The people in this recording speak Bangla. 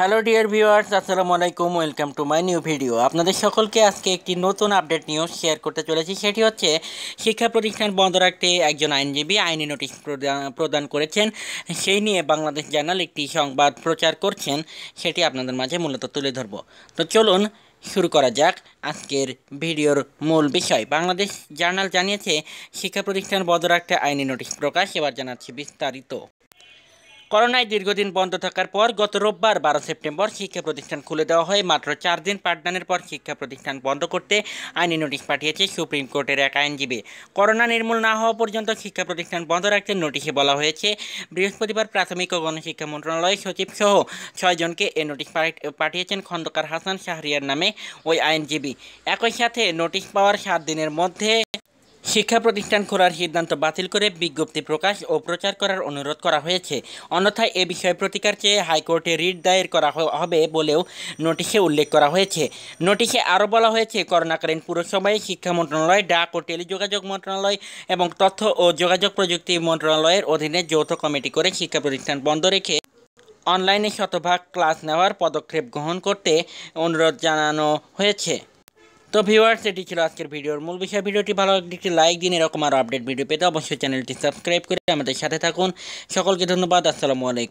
হ্যালো ডিয়ার ভিউয়ার্স আসসালামু আলাইকুম welcome to my new video আপনাদের সকলকে আজকে একটি নতুন আপডেট নিউজ শেয়ার করতে চলেছি সেটি হচ্ছে শিক্ষা প্রতিষ্ঠান বন্ধ রাখতে একজন আইনজীবী আইনি নোটিশ প্রদান করেছেন সেই নিয়ে বাংলাদেশ জার্নাল একটি সংবাদ প্রচার করছেন সেটি আপনাদের মাঝে মূলত তুলে ধরব তো চলুন শুরু করা যাক আজকের ভিডিওর মূল বিষয় বাংলাদেশ জার্নাল জানিয়েছে শিক্ষা প্রতিষ্ঠান বন্ধ রাখতে আইনি নোটিশ প্রকাশ এবার জানাচ্ছি বিস্তারিত করোনায় দীর্ঘদিন বন্ধ থাকার পর গত রোববার বারো সেপ্টেম্বর শিক্ষা প্রতিষ্ঠান খুলে দেওয়া হয় মাত্র চার দিন পাঠদানের পর শিক্ষা প্রতিষ্ঠান বন্ধ করতে আইনি নোটিশ পাঠিয়েছে সুপ্রিম কোর্টের এক আইনজীবী করোনা নির্মূল না হওয়া পর্যন্ত শিক্ষা প্রতিষ্ঠান বন্ধ রাখতে নোটিশে বলা হয়েছে বৃহস্পতিবার প্রাথমিক ও গণশিক্ষা মন্ত্রণালয়ের সচিব সহ ছয়জনকে এ নোটিশ পাঠিয়েছেন খন্দকার হাসান শাহরিয়ার নামে ওই আইনজীবী একই সাথে নোটিশ পাওয়ার সাত দিনের মধ্যে শিক্ষা প্রতিষ্ঠান খোলার সিদ্ধান্ত বাতিল করে বিজ্ঞপ্তি প্রকাশ ও প্রচার করার অনুরোধ করা হয়েছে অন্যথায় এ বিষয়ে প্রতিকার চেয়ে হাইকোর্টে রিট দায়ের করা হবে বলেও নোটিশে উল্লেখ করা হয়েছে নোটিশে আরও বলা হয়েছে করোনাকালীন পুরসভায় শিক্ষা মন্ত্রণালয় ডাক ও টেলিযোগাযোগ মন্ত্রণালয় এবং তথ্য ও যোগাযোগ প্রযুক্তি মন্ত্রণালয়ের অধীনে যৌথ কমিটি করে শিক্ষা প্রতিষ্ঠান বন্ধ রেখে অনলাইনে শতভাগ ক্লাস নেওয়ার পদক্ষেপ গ্রহণ করতে অনুরোধ জানানো হয়েছে তো ভিউয়ার্স এটি ছিল আজকের ভিডিওর মূল বিষয় ভিডিওটি ভালো একটি লাইক দিন এরকম আরও আপডেট ভিডিও পেতে অবশ্যই চ্যানেলটি সাবস্ক্রাইব করে আমাদের সাথে থাকুন সকলকে ধন্যবাদ আসসালামু আলাইকুম